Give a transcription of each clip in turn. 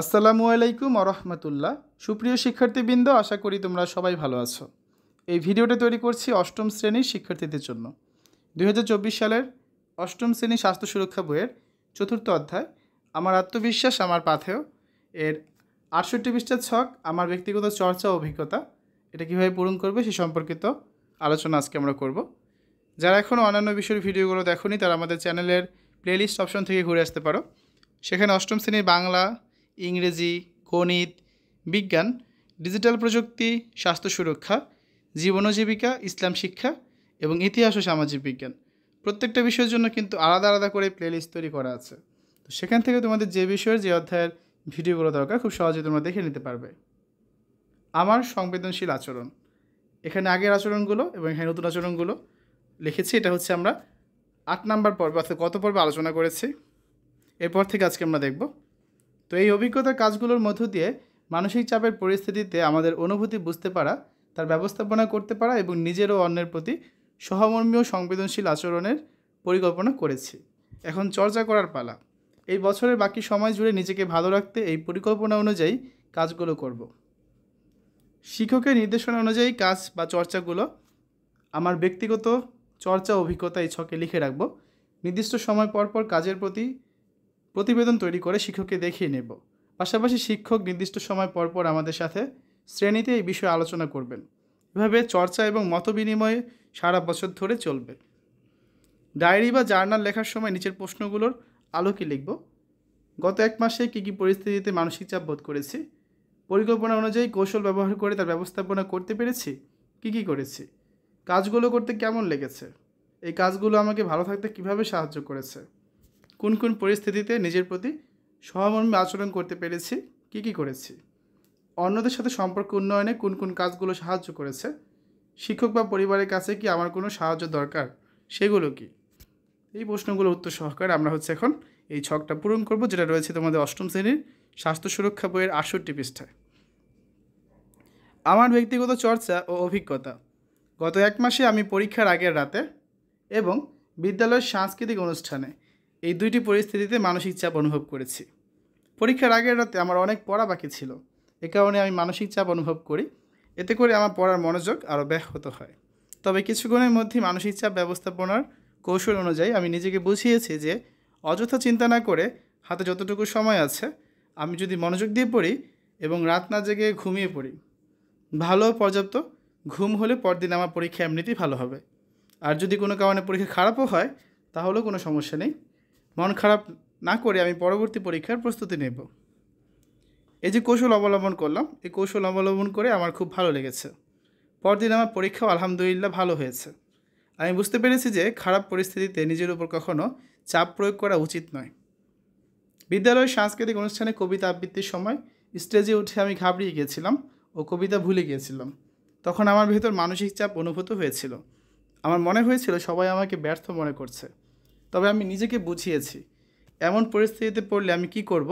আসসালামু আলাইকুম আরহামতুল্লাহ সুপ্রিয় শিক্ষার্থীবৃন্দ আশা করি তোমরা সবাই ভালো আছো এই ভিডিওটা তৈরি করছি অষ্টম শ্রেণীর শিক্ষার্থীদের জন্য দুই সালের অষ্টম শ্রেণী স্বাস্থ্য সুরক্ষা বইয়ের চতুর্থ অধ্যায় আমার আত্মবিশ্বাস আমার পাথেয় এর আটষট্টি পৃষ্ঠার ছক আমার ব্যক্তিগত চর্চা অভিজ্ঞতা এটা কীভাবে পূরণ করবে সে সম্পর্কিত আলোচনা আজকে আমরা করব যারা এখনও অন্যান্য বিষয়ের ভিডিওগুলো দেখনি তারা আমাদের চ্যানেলের প্লেলিস্ট অপশন থেকে ঘুরে আসতে পারো সেখানে অষ্টম শ্রেণীর বাংলা ইংরেজি গণিত বিজ্ঞান ডিজিটাল প্রযুক্তি স্বাস্থ্য সুরক্ষা জীবন জীবিকা ইসলাম শিক্ষা এবং ইতিহাস ও সামাজিক বিজ্ঞান প্রত্যেকটা বিষয়ের জন্য কিন্তু আলাদা আলাদা করে প্লেলিস্ট তৈরি করা আছে তো সেখান থেকে তোমাদের যে বিষয়ের যে অধ্যায়ের ভিডিওগুলো দরকার খুব সহজে তোমরা দেখে নিতে পারবে আমার সংবেদনশীল আচরণ এখানে আগের আচরণগুলো এবং এখানে নতুন আচরণগুলো লিখেছি এটা হচ্ছে আমরা আট নাম্বার পর্ব অর্থাৎ গত পর্বে আলোচনা করেছি এরপর থেকে আজকে আমরা দেখব তো এই অভিজ্ঞতার কাজগুলোর মধ্য দিয়ে মানসিক চাপের পরিস্থিতিতে আমাদের অনুভূতি বুঝতে পারা তার ব্যবস্থাপনা করতে পারা এবং নিজের ও অন্যের প্রতি সহমর্মীয় সংবেদনশীল আচরণের পরিকল্পনা করেছি এখন চর্চা করার পালা এই বছরের বাকি সময় জুড়ে নিজেকে ভালো রাখতে এই পরিকল্পনা অনুযায়ী কাজগুলো করব শিক্ষকের নির্দেশনা অনুযায়ী কাজ বা চর্চাগুলো আমার ব্যক্তিগত চর্চা অভিজ্ঞতা এই ছকে লিখে রাখব নির্দিষ্ট সময় পরপর কাজের প্রতি প্রতিবেদন তৈরি করে শিক্ষককে দেখিয়ে নেব পাশাপাশি শিক্ষক নির্দিষ্ট সময় পরপর আমাদের সাথে শ্রেণীতে এই বিষয়ে আলোচনা করবেন এভাবে চর্চা এবং মত বিনিময় সারা বছর ধরে চলবে ডায়েরি বা জার্নাল লেখার সময় নিচের প্রশ্নগুলোর আলোকে লিখব গত এক মাসে কী কী পরিস্থিতিতে মানসিক চাপ বোধ করেছি পরিকল্পনা অনুযায়ী কৌশল ব্যবহার করে তার ব্যবস্থাপনা করতে পেরেছি কী কী করেছি কাজগুলো করতে কেমন লেগেছে এই কাজগুলো আমাকে ভালো থাকতে কিভাবে সাহায্য করেছে কোন কোন পরিস্থিতিতে নিজের প্রতি সহমর্মী আচরণ করতে পেরেছি কি কি করেছি অন্যদের সাথে সম্পর্ক উন্নয়নে কোন কোন কাজগুলো সাহায্য করেছে শিক্ষক বা পরিবারের কাছে কি আমার কোনো সাহায্য দরকার সেগুলো কি এই প্রশ্নগুলো উত্তর সহকারে আমরা হচ্ছে এখন এই ছকটা পূরণ করব যেটা রয়েছে তোমাদের অষ্টম শ্রেণীর স্বাস্থ্য সুরক্ষা বইয়ের আষট্টি পৃষ্ঠায় আমার ব্যক্তিগত চর্চা ও অভিজ্ঞতা গত এক মাসে আমি পরীক্ষার আগের রাতে এবং বিদ্যালয়ের সাংস্কৃতিক অনুষ্ঠানে এই দুইটি পরিস্থিতিতে মানসিক চাপ অনুভব করেছি পরীক্ষার আগের রাতে আমার অনেক পড়া বাকি ছিল এ কারণে আমি মানসিক চাপ অনুভব করি এতে করে আমার পড়ার মনোযোগ আরও ব্যাহত হয় তবে কিছুক্ষণের মধ্যে মানসিক চাপ ব্যবস্থাপনার কৌশল অনুযায়ী আমি নিজেকে বুঝিয়েছি যে অযথা চিন্তা না করে হাতে যতটুকু সময় আছে আমি যদি মনোযোগ দিয়ে পড়ি এবং রাত না জেগে ঘুমিয়ে পড়ি ভালো পর্যাপ্ত ঘুম হলে পরদিন আমার পরীক্ষা এমনিতেই ভালো হবে আর যদি কোনো কারণে পরীক্ষা খারাপও হয় তাহলেও কোনো সমস্যা নেই মন খারাপ না করে আমি পরবর্তী পরীক্ষার প্রস্তুতি নেব এই যে কৌশল অবলম্বন করলাম এই কৌশল অবলম্বন করে আমার খুব ভালো লেগেছে পরদিন আমার পরীক্ষাও আলহামদুলিল্লাহ ভালো হয়েছে আমি বুঝতে পেরেছি যে খারাপ পরিস্থিতিতে নিজের উপর কখনও চাপ প্রয়োগ করা উচিত নয় বিদ্যালয়ের সাংস্কৃতিক অনুষ্ঠানে কবিতা আবৃত্তির সময় স্টেজে উঠে আমি ঘাবড়িয়ে গিয়েছিলাম ও কবিতা ভুলে গিয়েছিলাম তখন আমার ভেতর মানসিক চাপ অনুভূত হয়েছিল আমার মনে হয়েছিল সবাই আমাকে ব্যর্থ মনে করছে তবে আমি নিজেকে বুঝিয়েছি এমন পরিস্থিতিতে পড়লে আমি কি করব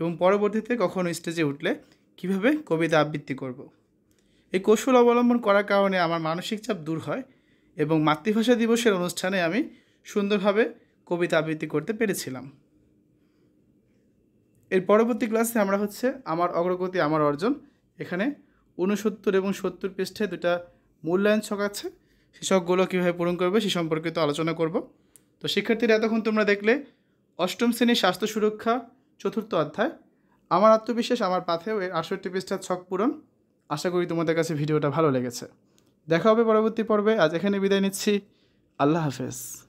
এবং পরবর্তীতে কখনো স্টেজে উঠলে কিভাবে কবিতা আবৃত্তি করব। এই কৌশল অবলম্বন করার কারণে আমার মানসিক চাপ দূর হয় এবং মাতৃভাষা দিবসের অনুষ্ঠানে আমি সুন্দরভাবে কবিতা আবৃত্তি করতে পেরেছিলাম এর পরবর্তী ক্লাসে আমরা হচ্ছে আমার অগ্রগতি আমার অর্জন এখানে ঊনসত্তর এবং সত্তর পৃষ্ঠে দুটা মূল্যায়ন ছক আছে সেসবগুলো কীভাবে পূরণ করবে সে সম্পর্কিত আলোচনা করব তো শিক্ষার্থীরা এতক্ষণ তোমরা দেখলে অষ্টম শ্রেণীর স্বাস্থ্য সুরক্ষা চতুর্থ অধ্যায় আমার আত্মবিশ্বাস আমার পাথেও এর আটষট্টি পৃষ্ঠার ছক পূরণ আশা করি তোমাদের কাছে ভিডিওটা ভালো লেগেছে দেখা হবে পরবর্তী পর্বে আজ এখানে বিদায় নিচ্ছি আল্লাহ হাফেজ